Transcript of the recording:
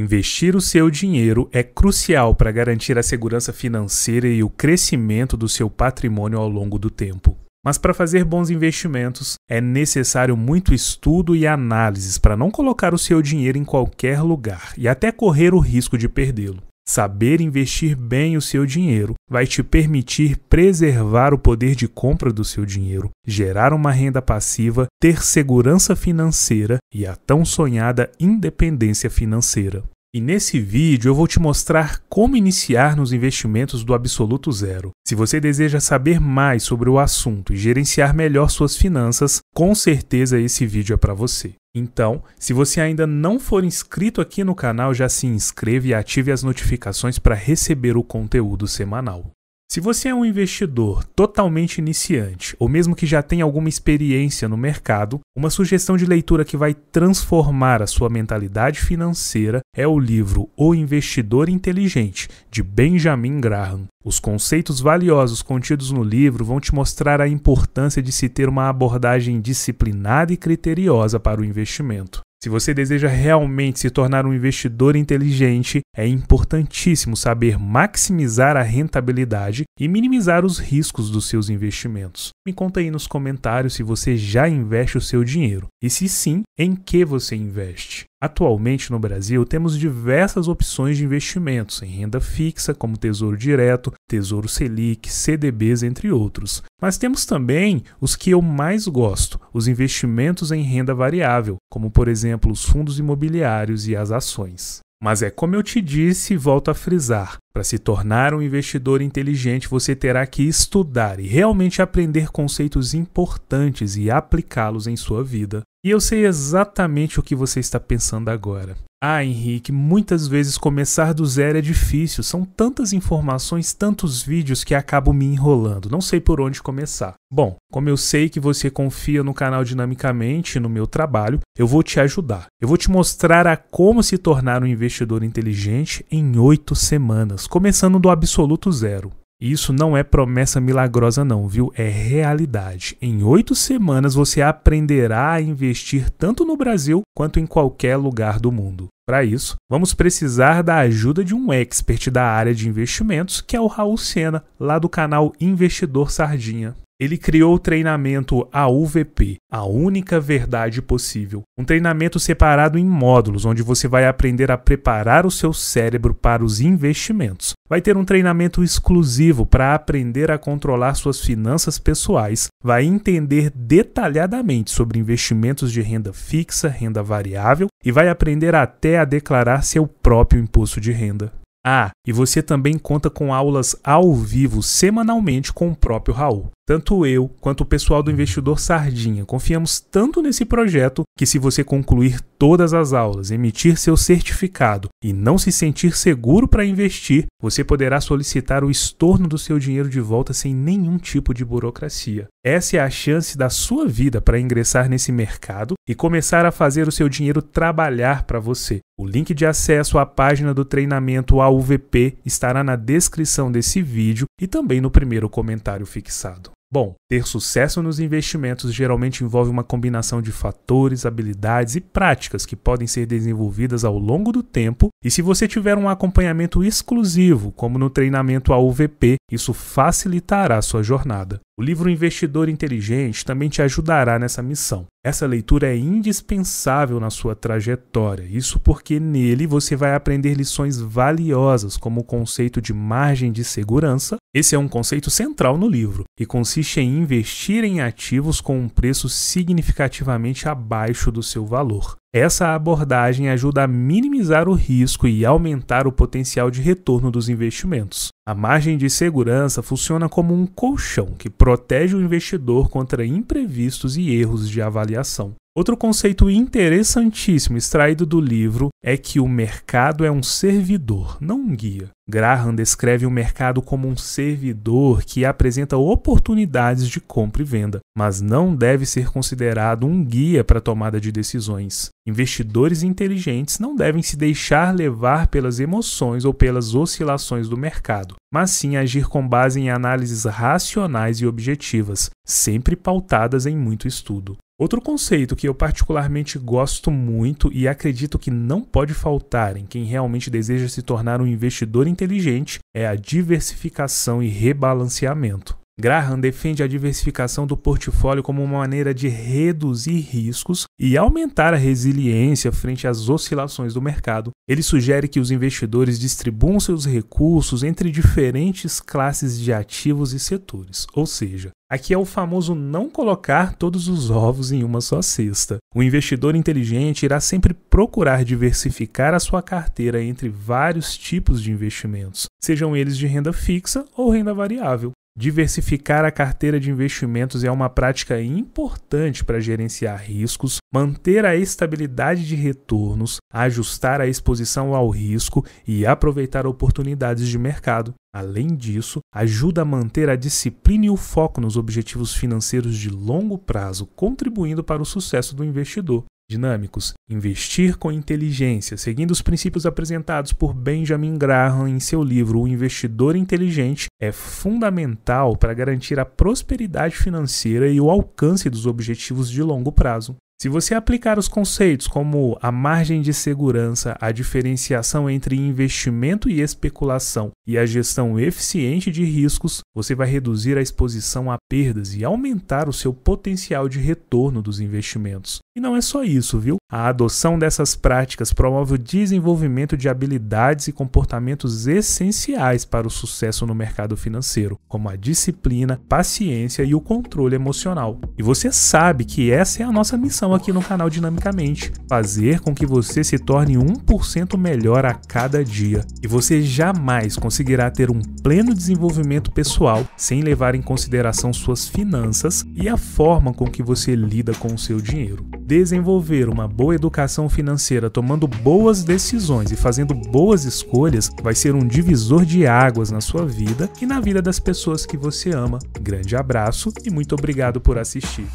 Investir o seu dinheiro é crucial para garantir a segurança financeira e o crescimento do seu patrimônio ao longo do tempo. Mas para fazer bons investimentos é necessário muito estudo e análises para não colocar o seu dinheiro em qualquer lugar e até correr o risco de perdê-lo. Saber investir bem o seu dinheiro vai te permitir preservar o poder de compra do seu dinheiro, gerar uma renda passiva, ter segurança financeira e a tão sonhada independência financeira. E nesse vídeo eu vou te mostrar como iniciar nos investimentos do absoluto zero. Se você deseja saber mais sobre o assunto e gerenciar melhor suas finanças, com certeza esse vídeo é para você. Então, se você ainda não for inscrito aqui no canal, já se inscreva e ative as notificações para receber o conteúdo semanal. Se você é um investidor totalmente iniciante, ou mesmo que já tenha alguma experiência no mercado, uma sugestão de leitura que vai transformar a sua mentalidade financeira é o livro O Investidor Inteligente, de Benjamin Graham. Os conceitos valiosos contidos no livro vão te mostrar a importância de se ter uma abordagem disciplinada e criteriosa para o investimento. Se você deseja realmente se tornar um investidor inteligente, é importantíssimo saber maximizar a rentabilidade e minimizar os riscos dos seus investimentos. Me conta aí nos comentários se você já investe o seu dinheiro e, se sim, em que você investe. Atualmente no Brasil, temos diversas opções de investimentos em renda fixa, como Tesouro Direto, Tesouro Selic, CDBs, entre outros. Mas temos também os que eu mais gosto, os investimentos em renda variável, como por exemplo os fundos imobiliários e as ações. Mas é como eu te disse e volto a frisar: para se tornar um investidor inteligente, você terá que estudar e realmente aprender conceitos importantes e aplicá-los em sua vida. E eu sei exatamente o que você está pensando agora. Ah, Henrique, muitas vezes começar do zero é difícil. São tantas informações, tantos vídeos que acabo me enrolando. Não sei por onde começar. Bom, como eu sei que você confia no canal dinamicamente, no meu trabalho, eu vou te ajudar. Eu vou te mostrar a como se tornar um investidor inteligente em oito semanas, começando do absoluto zero. E isso não é promessa milagrosa, não, viu? É realidade. Em oito semanas você aprenderá a investir tanto no Brasil quanto em qualquer lugar do mundo. Para isso, vamos precisar da ajuda de um expert da área de investimentos, que é o Raul Sena, lá do canal Investidor Sardinha. Ele criou o treinamento AUVP, a única verdade possível. Um treinamento separado em módulos, onde você vai aprender a preparar o seu cérebro para os investimentos vai ter um treinamento exclusivo para aprender a controlar suas finanças pessoais, vai entender detalhadamente sobre investimentos de renda fixa, renda variável e vai aprender até a declarar seu próprio imposto de renda. Ah, e você também conta com aulas ao vivo semanalmente com o próprio Raul. Tanto eu quanto o pessoal do investidor Sardinha confiamos tanto nesse projeto que, se você concluir todas as aulas, emitir seu certificado e não se sentir seguro para investir, você poderá solicitar o estorno do seu dinheiro de volta sem nenhum tipo de burocracia. Essa é a chance da sua vida para ingressar nesse mercado e começar a fazer o seu dinheiro trabalhar para você. O link de acesso à página do treinamento AUVP estará na descrição desse vídeo e também no primeiro comentário fixado. Bom, ter sucesso nos investimentos geralmente envolve uma combinação de fatores, habilidades e práticas que podem ser desenvolvidas ao longo do tempo, e se você tiver um acompanhamento exclusivo, como no treinamento AUVP, isso facilitará sua jornada. O livro Investidor Inteligente também te ajudará nessa missão. Essa leitura é indispensável na sua trajetória, isso porque nele você vai aprender lições valiosas, como o conceito de margem de segurança. Esse é um conceito central no livro e consiste em investir em ativos com um preço significativamente abaixo do seu valor. Essa abordagem ajuda a minimizar o risco e aumentar o potencial de retorno dos investimentos. A margem de segurança funciona como um colchão que protege o investidor contra imprevistos e erros de avaliação. Outro conceito interessantíssimo extraído do livro é que o mercado é um servidor, não um guia. Graham descreve o mercado como um servidor que apresenta oportunidades de compra e venda, mas não deve ser considerado um guia para a tomada de decisões. Investidores inteligentes não devem se deixar levar pelas emoções ou pelas oscilações do mercado, mas sim agir com base em análises racionais e objetivas, sempre pautadas em muito estudo. Outro conceito que eu particularmente gosto muito e acredito que não pode faltar em quem realmente deseja se tornar um investidor inteligente inteligente é a diversificação e rebalanceamento. Graham defende a diversificação do portfólio como uma maneira de reduzir riscos e aumentar a resiliência frente às oscilações do mercado. Ele sugere que os investidores distribuam seus recursos entre diferentes classes de ativos e setores, ou seja, Aqui é o famoso não colocar todos os ovos em uma só cesta. O investidor inteligente irá sempre procurar diversificar a sua carteira entre vários tipos de investimentos, sejam eles de renda fixa ou renda variável. Diversificar a carteira de investimentos é uma prática importante para gerenciar riscos, manter a estabilidade de retornos, ajustar a exposição ao risco e aproveitar oportunidades de mercado. Além disso, ajuda a manter a disciplina e o foco nos objetivos financeiros de longo prazo, contribuindo para o sucesso do investidor dinâmicos. Investir com inteligência, seguindo os princípios apresentados por Benjamin Graham em seu livro O Investidor Inteligente, é fundamental para garantir a prosperidade financeira e o alcance dos objetivos de longo prazo. Se você aplicar os conceitos como a margem de segurança, a diferenciação entre investimento e especulação e a gestão eficiente de riscos, você vai reduzir a exposição a perdas e aumentar o seu potencial de retorno dos investimentos. E não é só isso, viu? A adoção dessas práticas promove o desenvolvimento de habilidades e comportamentos essenciais para o sucesso no mercado financeiro, como a disciplina, paciência e o controle emocional. E você sabe que essa é a nossa missão aqui no canal Dinamicamente: fazer com que você se torne 1% melhor a cada dia. E você jamais conseguirá ter um pleno desenvolvimento pessoal sem levar em consideração suas finanças e a forma com que você lida com o seu dinheiro. Desenvolver uma boa educação financeira, tomando boas decisões e fazendo boas escolhas, vai ser um divisor de águas na sua vida e na vida das pessoas que você ama. Grande abraço e muito obrigado por assistir.